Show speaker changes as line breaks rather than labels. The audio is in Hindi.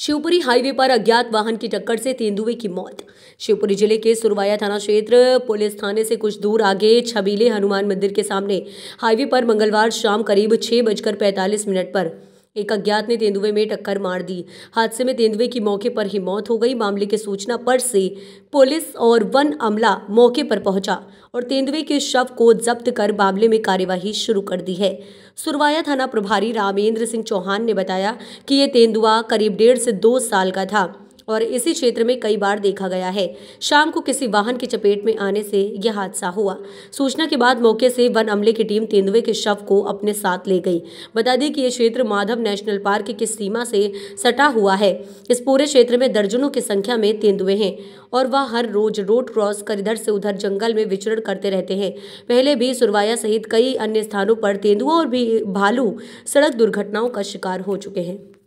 शिवपुरी हाईवे पर अज्ञात वाहन की टक्कर से तेंदुए की मौत शिवपुरी जिले के सुरवाया थाना क्षेत्र पुलिस थाने से कुछ दूर आगे छबीले हनुमान मंदिर के सामने हाईवे पर मंगलवार शाम करीब छह बजकर पैंतालीस मिनट पर एक अज्ञात ने तेंदुए में टक्कर मार दी हादसे में तेंदुए की मौके पर ही मौत हो गई मामले की सूचना पर से पुलिस और वन अमला मौके पर पहुंचा और तेंदुए के शव को जब्त कर मामले में कार्यवाही शुरू कर दी है सुरवाया थाना प्रभारी रामेंद्र सिंह चौहान ने बताया कि ये तेंदुआ करीब डेढ़ से दो साल का था और इसी क्षेत्र में कई बार देखा गया है शाम को किसी वाहन की चपेट में आने से यह हादसा हुआ सूचना के बाद मौके से वन अमले की टीम तेंदुए के शव को अपने साथ ले गई बता दें कि यह क्षेत्र माधव नेशनल पार्क की सीमा से सटा हुआ है इस पूरे क्षेत्र में दर्जनों की संख्या में तेंदुए हैं और वह हर रोज रोड क्रॉस कर इधर से उधर जंगल में विचरण करते रहते हैं पहले भी सुरवाया सहित कई अन्य स्थानों पर तेंदुआ और भी भालू सड़क दुर्घटनाओं का शिकार हो चुके हैं